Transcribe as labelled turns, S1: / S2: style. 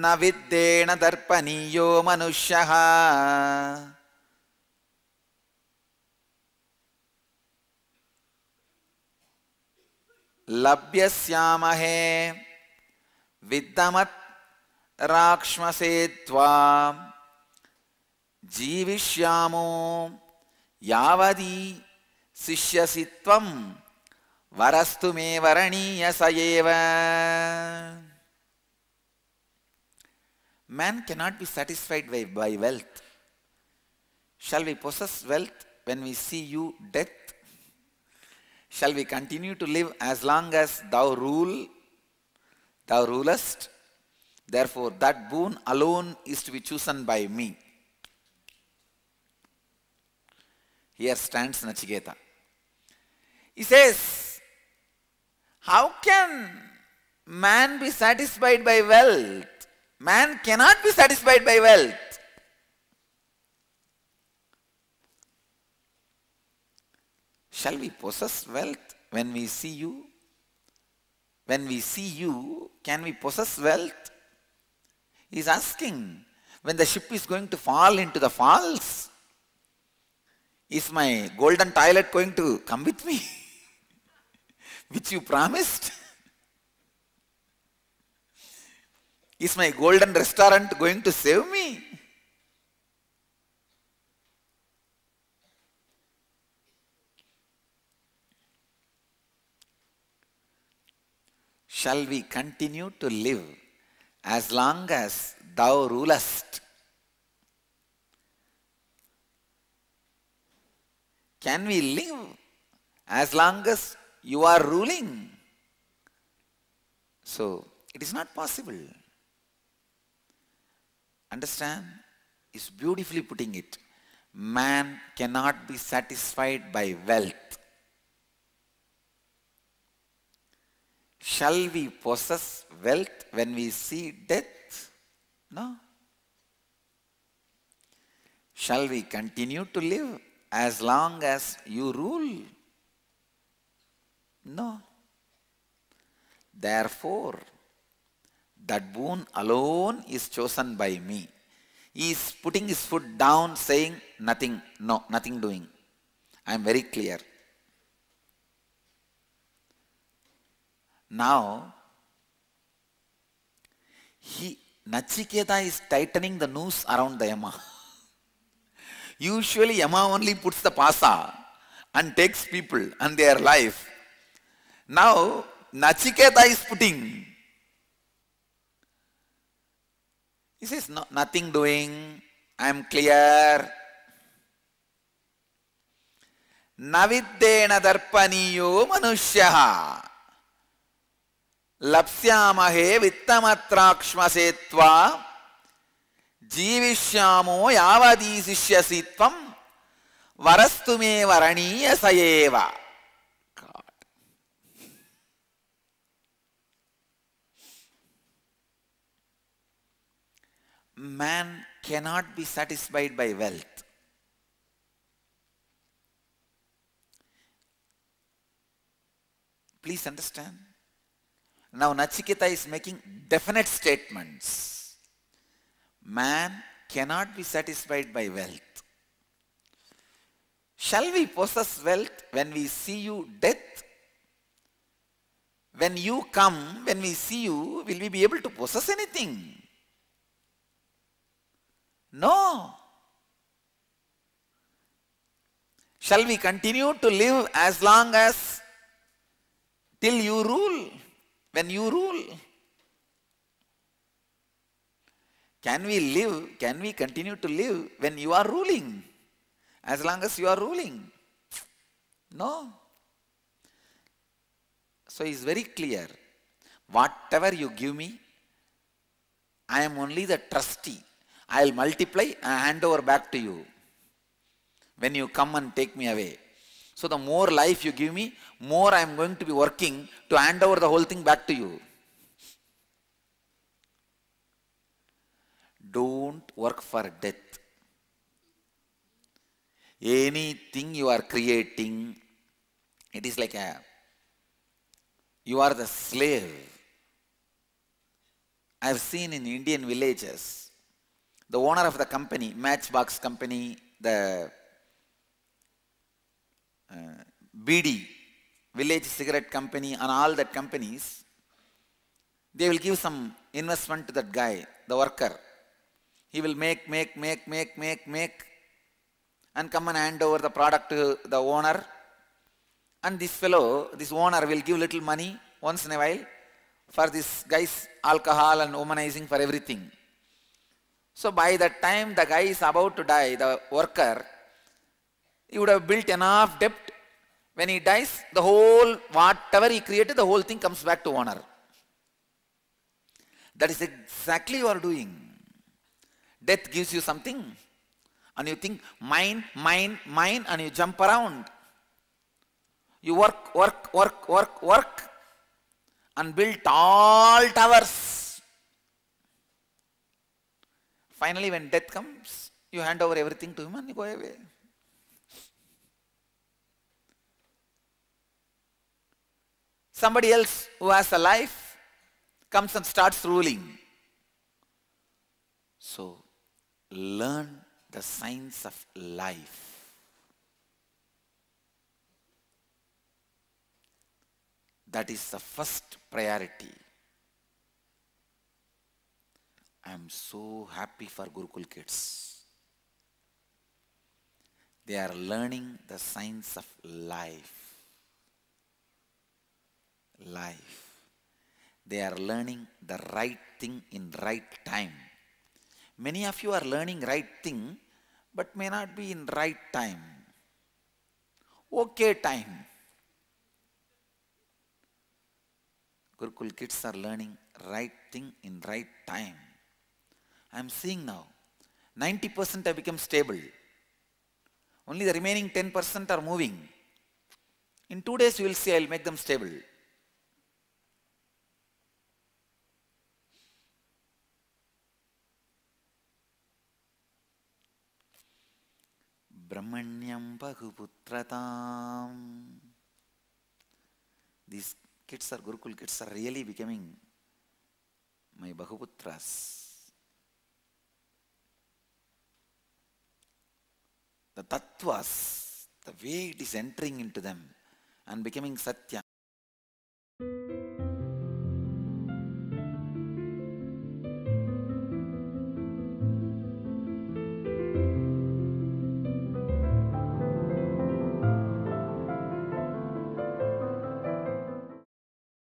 S1: न विद्येण दर्पणीयो मनुष्यः लभ्यस्यामहे विद्धमत् राक्ष्मसे त्वा जीविष्यामो यावदी शिष्यसि त्वं वरस्तु मे वरणीयस एव Man cannot be satisfied by, by wealth. Shall we possess wealth when we see you death? Shall we continue to live as long as thou rule, thou rulest? Therefore, that boon alone is to be chosen by me. Here stands Nachiketa. He says, How can man be satisfied by wealth? Man cannot be satisfied by wealth. Shall we possess wealth when we see you? When we see you, can we possess wealth? He's asking, when the ship is going to fall into the falls, is my golden toilet going to come with me? Which you promised? Is my golden restaurant going to save me? Shall we continue to live as long as thou rulest? Can we live as long as you are ruling? So, it is not possible. Understand? Is beautifully putting it. Man cannot be satisfied by wealth. Shall we possess wealth when we see death? No. Shall we continue to live as long as you rule? No. Therefore, that boon alone is chosen by me. He is putting his foot down saying nothing, no, nothing doing. I am very clear. Now, he, Nachiketa is tightening the noose around the Yama. Usually Yama only puts the pasa and takes people and their life. Now, Nachiketa is putting This is no, nothing doing. I'm clear. Naviddena darpaniyo manushyaha. Lapsyamahe vittamatrakshmasetva. Jivishyamo yavadisishyasitvam. Varastume varaniyasayeva. Varastume varaniyasayeva. man cannot be satisfied by wealth. Please understand. Now Nachiketa is making definite statements. Man cannot be satisfied by wealth. Shall we possess wealth when we see you death? When you come, when we see you, will we be able to possess anything? No. Shall we continue to live as long as till you rule? When you rule? Can we live? Can we continue to live when you are ruling? As long as you are ruling? No. So it's very clear. Whatever you give me, I am only the trustee. I'll multiply and hand over back to you when you come and take me away. So the more life you give me, more I am going to be working to hand over the whole thing back to you. Don't work for death. Anything you are creating, it is like a, you are the slave. I have seen in Indian villages, the owner of the company, Matchbox company, the uh, BD, Village Cigarette Company and all that companies, they will give some investment to that guy, the worker. He will make, make, make, make, make, make and come and hand over the product to the owner. And this fellow, this owner will give little money once in a while for this guy's alcohol and womanizing for everything. So by the time the guy is about to die, the worker, he would have built enough debt. When he dies, the whole, whatever he created, the whole thing comes back to owner. That is exactly what you are doing. Death gives you something. And you think, mine, mine, mine, and you jump around. You work, work, work, work, work, and build tall towers Finally, when death comes, you hand over everything to him and you go away. Somebody else who has a life comes and starts ruling. So, learn the science of life. That is the first priority. I'm so happy for Gurukul kids. They are learning the science of life. Life. They are learning the right thing in right time. Many of you are learning right thing, but may not be in right time. Okay time. Gurukul kids are learning right thing in right time. I'm seeing now. 90% have become stable. Only the remaining 10% are moving. In two days you will see I'll make them stable. Brahmanyam Bahuputratam. These kids are Gurukul kids are really becoming my Bahuputras. The tattvas, the way it is entering into them and becoming satya,